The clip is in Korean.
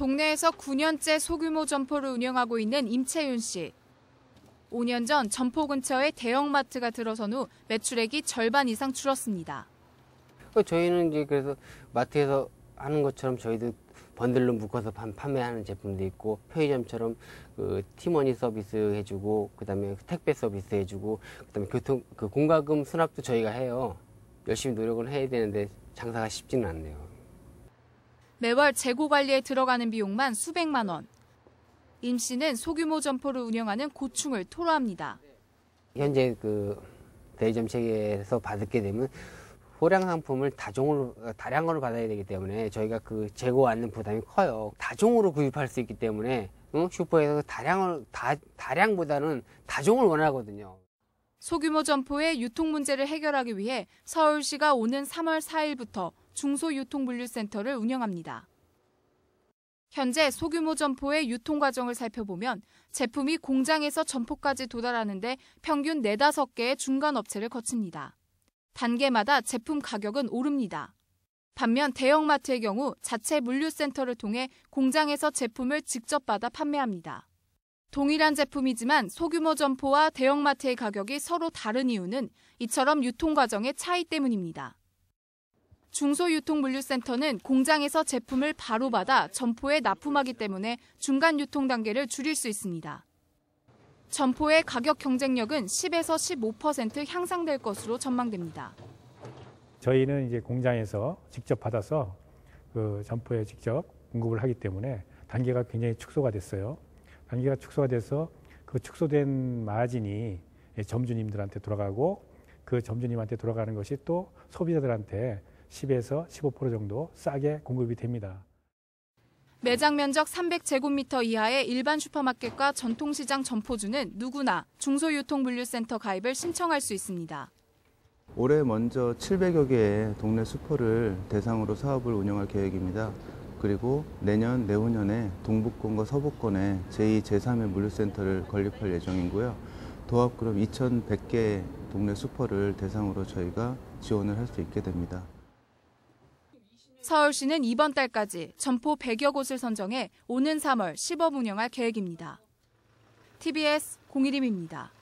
동네에서 9년째 소규모 점포를 운영하고 있는 임채윤 씨. 5년 전 점포 근처에 대형마트가 들어선 후 매출액이 절반 이상 줄었습니다. 그 저희는 이제 그래서 마트에서 하는 것처럼 저희도 번들로 묶어서 판매하는 제품도 있고 편의점처럼 그 팀원이 서비스 해주고 그다음에 택배 서비스 해주고 그다음에 교통 그 공과금 수납도 저희가 해요. 열심히 노력을 해야 되는데 장사가 쉽지는 않네요. 매월 재고 관리에 들어가는 비용만 수백만 원. 임 씨는 소규모 점포를 운영하는 고충을 토로합니다. 현재 그 대의점 체계에서 받게 되면 소량 상품을 다종으로 다량으로 받아야 되기 때문에 저희가 그 재고 않는 부담이 커요. 다종으로 구입할 수 있기 때문에 슈퍼에서 다량을 다, 다량보다는 다종을 원하거든요. 소규모 점포의 유통 문제를 해결하기 위해 서울시가 오는 3월 4일부터 중소유통물류센터를 운영합니다. 현재 소규모 점포의 유통 과정을 살펴보면 제품이 공장에서 점포까지 도달하는데 평균 4, 5개의 중간 업체를 거칩니다. 단계마다 제품 가격은 오릅니다. 반면 대형마트의 경우 자체 물류센터를 통해 공장에서 제품을 직접 받아 판매합니다. 동일한 제품이지만 소규모 점포와 대형마트의 가격이 서로 다른 이유는 이처럼 유통 과정의 차이 때문입니다. 중소유통물류센터는 공장에서 제품을 바로 받아 점포에 납품하기 때문에 중간 유통 단계를 줄일 수 있습니다. 점포의 가격 경쟁력은 10에서 15% 향상될 것으로 전망됩니다. 저희는 이제 공장에서 직접 받아서 그 점포에 직접 공급을 하기 때문에 단계가 굉장히 축소가 됐어요. 단계가 축소가 돼서 그 축소된 마진이 점주님들한테 돌아가고 그 점주님한테 돌아가는 것이 또 소비자들한테 10에서 15% 정도 싸게 공급이 됩니다. 매장 면적 300제곱미터 이하의 일반 슈퍼마켓과 전통시장 점포주는 누구나 중소유통분류센터 가입을 신청할 수 있습니다. 올해 먼저 700여 개의 동네 슈퍼를 대상으로 사업을 운영할 계획입니다. 그리고 내년, 내후년에 동북권과 서북권에 제2, 제3의 물류센터를 건립할 예정이고요. 도합 그럼 2,100개 의 동네 슈퍼를 대상으로 저희가 지원을 할 수 있게 됩니다. 서울시는 이번 달까지 점포 100여 곳을 선정해 오는 3월 시범 운영할 계획입니다. TBS 공일임입니다.